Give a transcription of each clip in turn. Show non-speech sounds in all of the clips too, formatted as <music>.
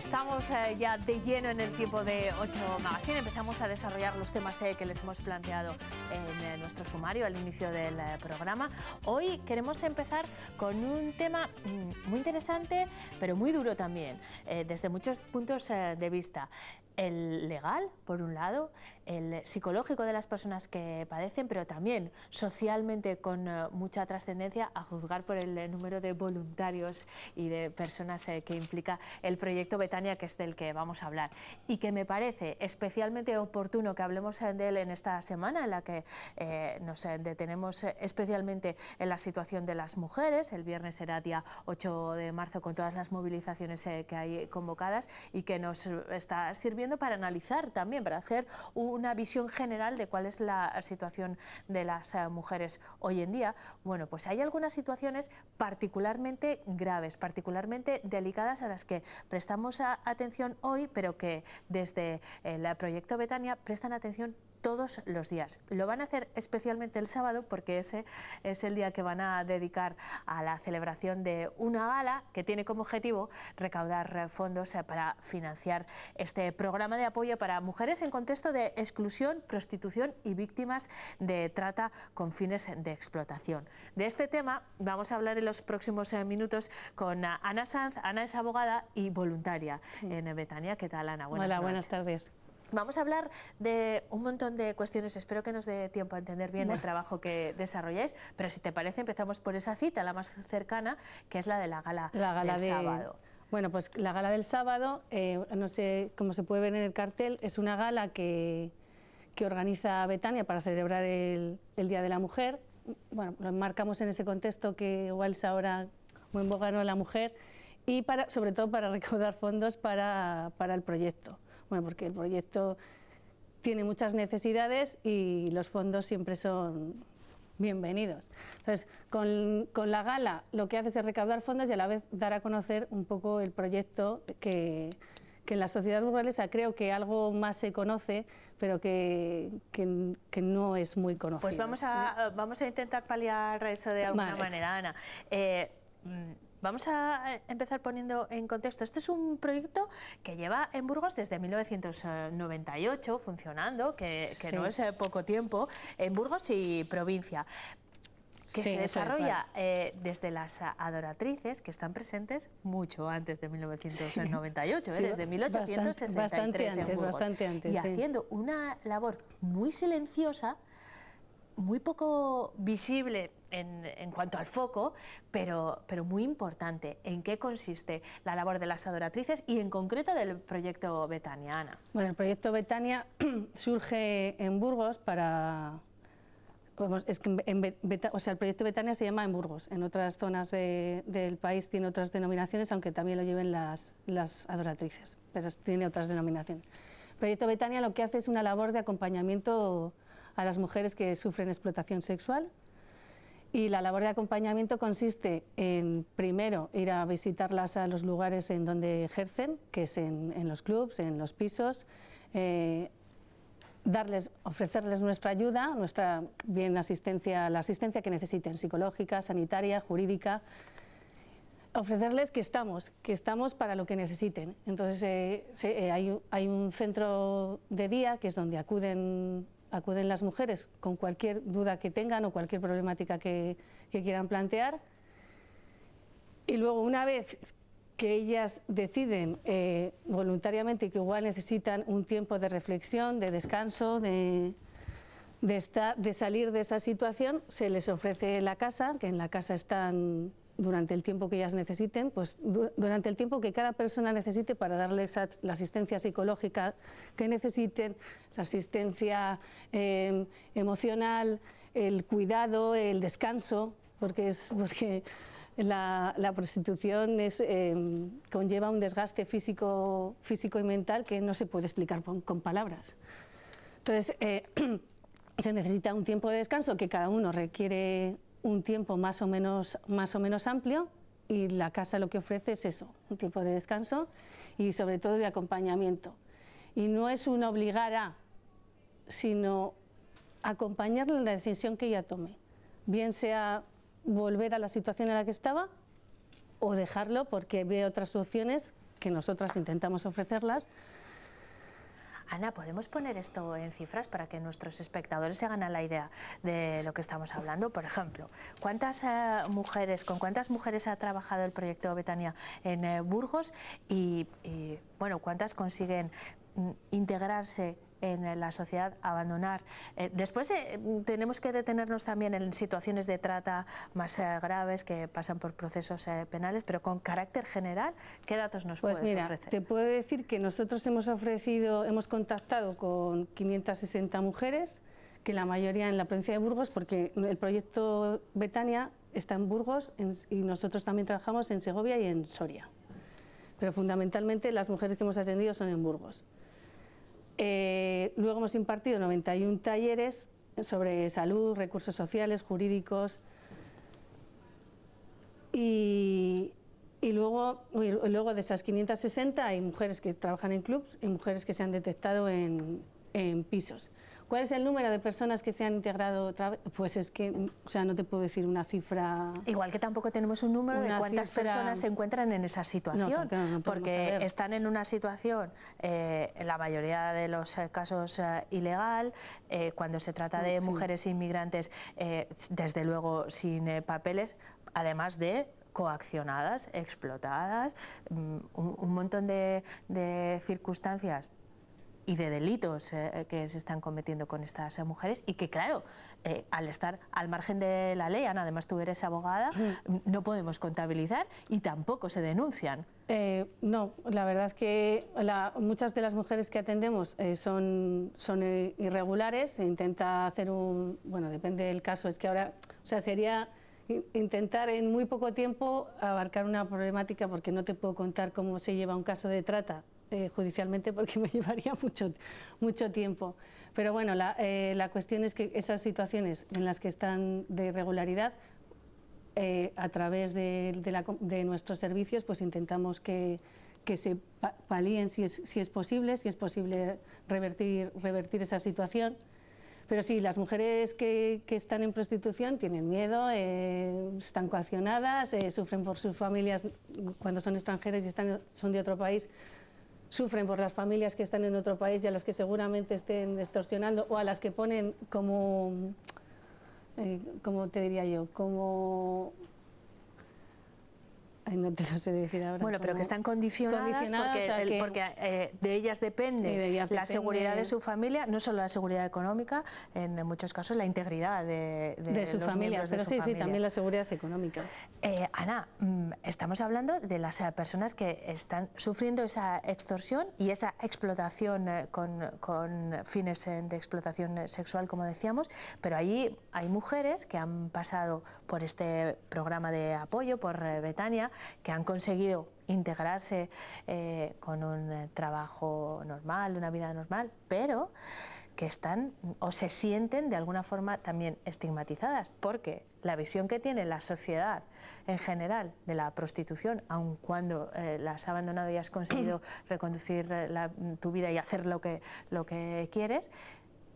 estamos eh, ya de lleno en el tiempo de 8 Magazine. Empezamos a desarrollar los temas eh, que les hemos planteado en eh, nuestro sumario al inicio del programa. Hoy queremos empezar con un tema mm, muy interesante, pero muy duro también, desde muchos puntos de vista. El legal, por un lado, el psicológico de las personas que padecen, pero también socialmente con eh, mucha trascendencia, a juzgar por el eh, número de voluntarios y de personas eh, que implica el proyecto Betania, que es del que vamos a hablar. Y que me parece especialmente oportuno que hablemos de él en esta semana, en la que nos detenemos especialmente en la situación de las mujeres. El viernes será día 8 de marzo con todas las movilizaciones que hay convocadas y que nos está sirviendo para analizar también, para hacer un una visión general de cuál es la situación de las eh, mujeres hoy en día, bueno, pues hay algunas situaciones particularmente graves, particularmente delicadas a las que prestamos atención hoy, pero que desde el eh, proyecto Betania prestan atención todos los días. Lo van a hacer especialmente el sábado porque ese es el día que van a dedicar a la celebración de una gala que tiene como objetivo recaudar fondos eh, para financiar este programa de apoyo para mujeres en contexto de exclusión, prostitución y víctimas de trata con fines de explotación. De este tema vamos a hablar en los próximos eh, minutos con eh, Ana Sanz. Ana es abogada y voluntaria en Betania. ¿Qué tal, Ana? Hola, buenas tardes. Vamos a hablar de un montón de cuestiones, espero que nos dé tiempo a entender bien el trabajo que desarrolláis, pero si te parece empezamos por esa cita, la más cercana, que es la de la gala, del sábado. Bueno, pues la gala del sábado, eh, no sé cómo se puede ver en el cartel, es una gala que, organiza Betania para celebrar el, Día de la Mujer. Bueno, lo enmarcamos en ese contexto que igual es ahora muy en boga la mujer y sobre todo para recaudar fondos para el proyecto. Bueno, porque el proyecto tiene muchas necesidades y los fondos siempre son bienvenidos. Entonces, con, la gala lo que hace es recaudar fondos y a la vez dar a conocer un poco el proyecto que, en la sociedad burguesa creo que algo más se conoce, pero que, que, no es muy conocido. Pues vamos a, ¿Eh? vamos a intentar paliar eso de alguna manera, Ana. Eh, mm, Vamos a eh, empezar poniendo en contexto. Este es un proyecto que lleva en Burgos desde 1998 funcionando, que, no es eh, poco tiempo, en Burgos y provincia que se desarrolla eh, desde las adoratrices que están presentes mucho antes de 1998, desde 1863 bastante, bastante antes, bastante antes, y haciendo una labor muy silenciosa muy poco visible en, cuanto al foco, pero, pero muy importante. ¿En qué consiste la labor de las adoratrices y en concreto del proyecto Betania, Ana? Bueno, el proyecto Betania <clears throat> surge en Burgos para... es que o sea, el proyecto Betania se llama en Burgos. En otras zonas del país tiene otras denominaciones, aunque también lo lleven las, las adoratrices, pero tiene otras denominaciones. El proyecto Betania lo que hace es una labor de acompañamiento a las mujeres que sufren explotación sexual. Y la labor de acompañamiento consiste en, primero, ir a visitarlas a los lugares en donde ejercen, que es en, los clubs, en los pisos, eh, darles, ofrecerles nuestra ayuda, nuestra bien asistencia, la asistencia que necesiten, psicológica, sanitaria, jurídica, ofrecerles que estamos, que estamos para lo que necesiten. Entonces eh, eh, hay un centro de día que es donde acuden acuden las mujeres con cualquier duda que tengan o cualquier problemática que, quieran plantear. Y luego, una vez que ellas deciden eh, voluntariamente que igual necesitan un tiempo de reflexión, de descanso, de salir de esa situación, se les ofrece la casa, que en la casa están durante el tiempo que ellas necesiten, pues durante el tiempo que cada persona necesite para darles la asistencia psicológica que necesiten, la asistencia em, emocional, el cuidado, el descanso, porque es porque la, prostitución es, em, conlleva un desgaste físico, físico y mental que no se puede explicar con, palabras. Entonces, eh, <clears throat> se necesita un tiempo de descanso que cada uno requiere un tiempo más o menos, más o menos amplio y la casa lo que ofrece es eso, un tiempo de descanso y sobre todo de acompañamiento. Y no es un obligar a, sino acompañarla en la decisión que ella tome, bien sea volver a la situación en la que estaba o dejarlo porque ve otras opciones que nosotras intentamos ofrecerlas Ana, ¿podemos poner esto en cifras para que nuestros espectadores se hagan la idea de lo que estamos hablando? Por ejemplo, ¿cuántas eh, mujeres, con cuántas mujeres ha trabajado el proyecto Betania en eh, Burgos y, y, bueno, cuántas consiguen mm, integrarse en eh, la sociedad abandonar. Eh, después eh, tenemos que detenernos también en situaciones de trata más graves que pasan por procesos penales, pero con carácter general, ¿qué datos nos pues puedes ofrecer? Te puedo decir que nosotros hemos ofrecido, hemos contactado con 560 mujeres, que la mayoría en la provincia de Burgos, porque el proyecto Betania está en Burgos y nosotros también trabajamos en Segovia y en Soria. Pero fundamentalmente las mujeres que hemos atendido son en Burgos. Eh, luego hemos impartido 91 talleres sobre salud, recursos sociales, jurídicos. Y, luego, de esas 560 hay mujeres que trabajan en clubs y mujeres que se han detectado en pisos. ¿Cuál es el número de personas que se han integrado otra vez? Pues es que, o sea, no te puedo decir una cifra. Igual que tampoco tenemos un número de cuántas personas se encuentran en esa situación, porque están en una situación, en eh, la mayoría de los eh, casos, eh, ilegal, cuando se trata de mujeres inmigrantes, desde luego sin papeles, además de coaccionadas, explotadas, mm, un, montón de, de circunstancias y de delitos eh, eh, que se están cometiendo con estas eh, mujeres y que claro, al estar al margen de la ley, Ana, además tú eres abogada, no podemos contabilizar y tampoco se denuncian. no, la verdad que muchas de las mujeres que atendemos son, son irregulares, se intenta hacer un, bueno, depende del caso, es que ahora, o sea, sería intentar en muy poco tiempo abarcar una problemática, porque no te puedo contar cómo se lleva un caso de trata eh, judicialmente, porque me <laughs> llevaría mucho, mucho tiempo. Pero bueno, la, eh, la, cuestión es que esas situaciones en las que están de irregularidad, eh, a través de, de, nuestros servicios, pues intentamos que, que se palíen si es, si es posible, si es posible revertir, revertir esa situación. Pero sí, las mujeres que, están en prostitución tienen miedo, eh, están coaccionadas, eh, sufren por sus familias cuando son extranjeras y están, son de otro país, sufren por las familias que están en otro país y a las que seguramente estén extorsionando o a las que ponen como, eh, como te diría yo, como bueno, pero que están condicionadas, porque, eh, de ellas depende la seguridad de su familia, no solo la seguridad económica, en muchos casos la integridad de, de, de su familia, pero sí, sí, también la seguridad económica. Eh, Ana, mm, estamos hablando de las eh, personas que están sufriendo esa extorsión y esa explotación con, con fines de explotación sexual, como decíamos, pero ahí hay mujeres que han pasado por este programa de apoyo, por Betania, que han conseguido integrarse eh, con un eh, trabajo normal, una vida normal, pero que están o se sienten de alguna forma también estigmatizadas, porque la visión que tiene la sociedad en general de la prostitución, aun cuando eh, la has abandonado y has conseguido <clears throat> reconducir tu vida y hacer lo que quieres,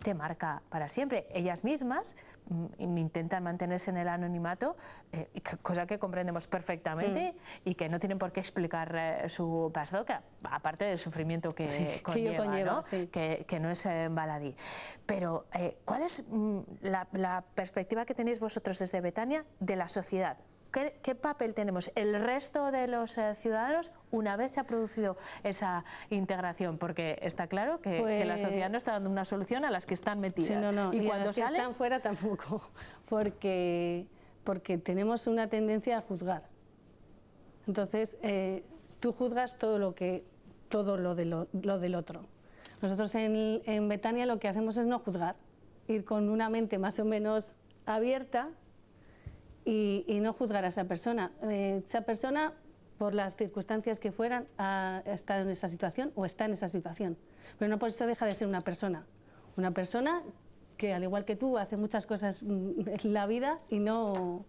te marca para siempre. Ellas mismas mm, mm, intentan mantenerse en el anonimato, eh, cosa que comprendemos perfectamente mm. y que no tienen por qué explicar eh, su pasado, que, aparte del sufrimiento que, conlleva, que ¿no? es eh, baladí. Pero, ¿cuál es la perspectiva que tenéis vosotros desde Betania de la sociedad? ¿Qué, papel tenemos el resto de los eh, ciudadanos una vez se ha producido esa integración? Porque está claro que, la pues sociedad no está dando una solución a las que están metidas. Y, cuando están fuera tampoco, <laughs> porque, porque tenemos una tendencia a juzgar. Entonces, eh, tú juzgas todo lo que todo lo, del otro. Nosotros en, en Betania lo que hacemos es no juzgar, ir con una mente más o menos abierta y, no juzgar a esa persona. Eh, esa persona, por las circunstancias que fueran, ha estado en esa situación o está en esa situación. Pero no por eso deja de ser una persona. Una persona que, al igual que tú, hace muchas cosas mm, en la vida y no,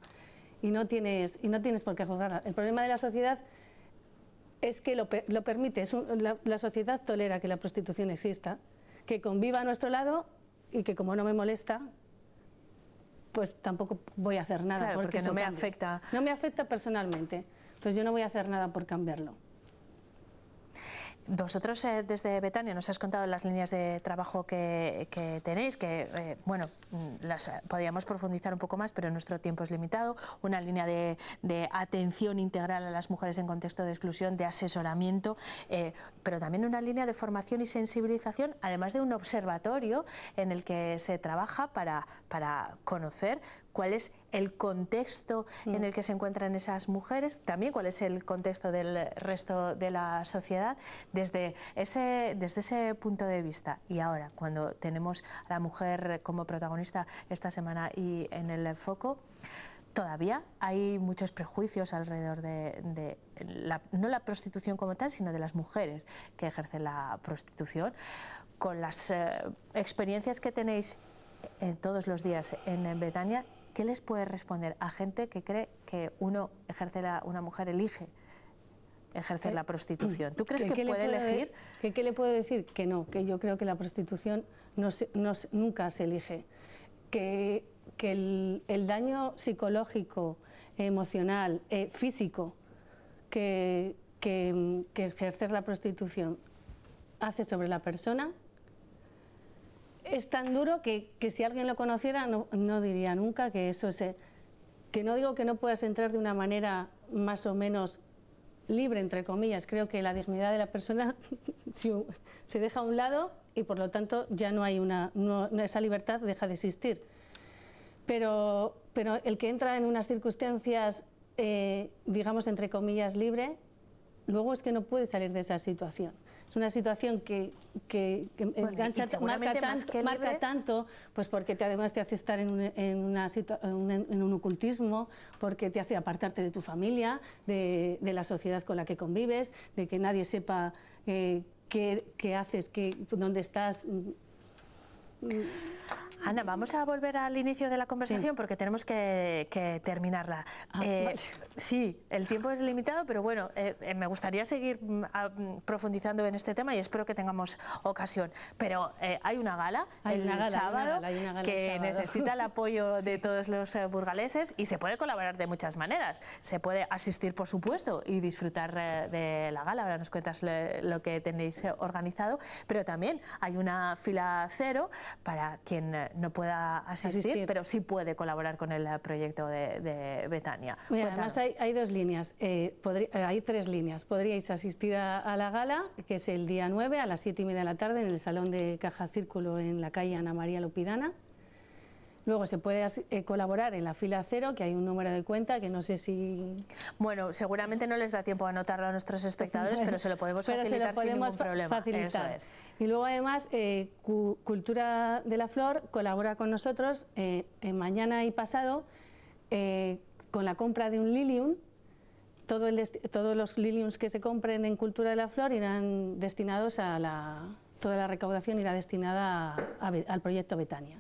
y no, tienes, y no tienes por qué juzgarla. El problema de la sociedad es que lo, permite, la, sociedad tolera que la prostitución exista, que conviva a nuestro lado y que como no me molesta, pues tampoco voy a hacer nada. porque, no me afecta. No me afecta personalmente. Entonces pues yo no voy a hacer nada por cambiarlo. Vosotros eh, desde Betania nos has contado las líneas de trabajo que, tenéis, que eh, bueno, mm, las eh, podríamos profundizar un poco más, pero nuestro tiempo es limitado. Una línea de, atención integral a las mujeres en contexto de exclusión, de asesoramiento, pero también una línea de formación y sensibilización, además de un observatorio en el que se trabaja para, para conocer cuál es el contexto en mm. el que se encuentran esas mujeres, también cuál es el contexto del resto de la sociedad desde ese, desde ese punto de vista. Y ahora, cuando tenemos a la mujer como protagonista esta semana y en el foco, todavía hay muchos prejuicios alrededor de, la, no la prostitución como tal, sino de las mujeres que ejercen la prostitución. Con las eh, experiencias que tenéis en eh, todos los días en Bretaña, ¿qué les puede responder a gente que cree que uno ejerce la, una mujer elige ejercer ¿Eh? la prostitución? ¿Tú crees que puede elegir? ¿Qué le puedo decir? Que no, que yo creo que la prostitución nunca se elige. Que, el, daño psicológico, emocional, eh, físico que, que, que ejercer la prostitución hace sobre la persona es tan duro que, si alguien lo conociera no, diría nunca que eso es... Eh, que no digo que no puedas entrar de una manera más o menos libre, entre comillas. Creo que la dignidad de la persona <laughs> se deja a un lado y por lo tanto ya no hay una... No, esa libertad deja de existir. Pero, el que entra en unas circunstancias, eh, digamos, entre comillas, libre, luego es que no puede salir de esa situación es una situación que, que, engancha, marca, tanto, pues porque te, además te hace estar en un, ocultismo, porque te hace apartarte de tu familia, de, la sociedad con la que convives, de que nadie sepa eh, qué, haces, dónde estás. Mm, mm. Ana, vamos a volver al inicio de la conversación porque tenemos que, terminarla. Ah, eh, sí, el tiempo es limitado, pero bueno, eh, eh, me gustaría seguir mm, mm, profundizando en este tema y espero que tengamos ocasión. Pero hay una gala el sábado que necesita el apoyo <laughs> de todos los burgaleses y se puede colaborar de muchas maneras. Se puede asistir, por supuesto, y disfrutar de la gala. Ahora nos cuentas lo que tenéis organizado, pero también hay una fila cero para quien no pueda asistir, pero sí puede colaborar con el eh, proyecto de, Betania. además hay, dos líneas, eh, eh, hay tres líneas. Podríais asistir a, la gala, que es el día 9 a las 7 y media de la tarde en el Salón de Caja Círculo en la calle Ana María Lopidana. Luego se puede eh, colaborar en la fila cero, que hay un número de cuenta que no sé si... Bueno, seguramente no les da tiempo a anotarlo a nuestros espectadores, pero se lo podemos facilitar sin ningún problema. Y luego además eh, Cultura de la Flor colabora con nosotros eh, mañana y pasado con la compra de un lilium todo todos los liliums que se compren en Cultura de la Flor irán destinados a la... Toda la recaudación irá destinada al proyecto Betania.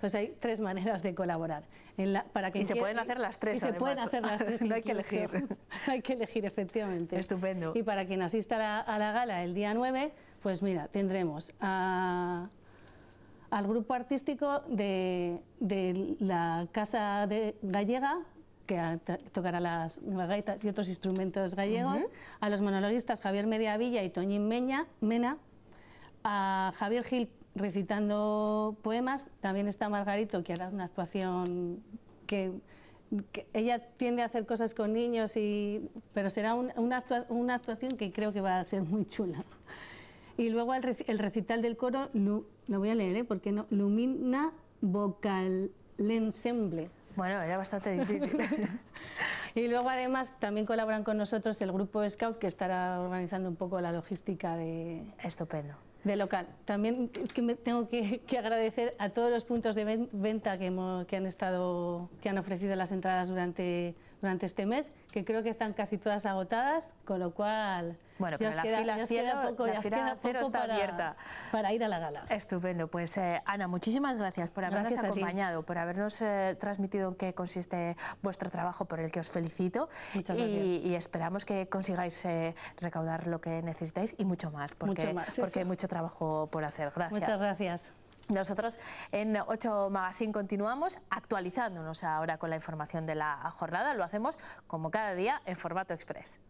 ...pues hay tres maneras de colaborar. para que y se pueden hacer las tres, se pueden hacer las tres. <laughs> no hay que elegir. <laughs> hay que elegir, efectivamente. Estupendo. Y para quien asista a la, gala el día 9, pues mira, tendremos al grupo artístico de, la Casa de Gallega, que tocará las gaitas y otros instrumentos gallegos, a los monologuistas Javier Mediavilla y Toñín Meña, Mena, a Javier Gil recitando poemas. También está Margarito, que hará una actuación que, ella tiende a hacer cosas con niños, pero será una, actuación que creo que va a ser muy chula. Y luego el, recital del coro, lo, voy a leer, ¿eh? porque no, Lumina Vocal Ensemble. Bueno, era bastante difícil. <laughs> y luego además también colaboran con nosotros el grupo Scout que estará organizando un poco la logística de... Estupendo. De local. También es que me tengo que, agradecer a todos los puntos de venta que, que, han estado, que han ofrecido las entradas durante, durante este mes, que creo que están casi todas agotadas, con lo cual bueno, pero la, queda, fila está abierta. Para ir a la gala. Estupendo. Pues eh, Ana, muchísimas gracias por habernos acompañado, por habernos eh, transmitido en qué consiste vuestro trabajo, por el que os felicito. Muchas y, gracias. y esperamos que consigáis eh, recaudar lo que necesitáis y mucho más, porque, hay mucho trabajo por hacer. Gracias. Muchas gracias. Nosotros en 8 Magazine continuamos actualizándonos ahora con la información de la jornada. Lo hacemos como cada día en formato express.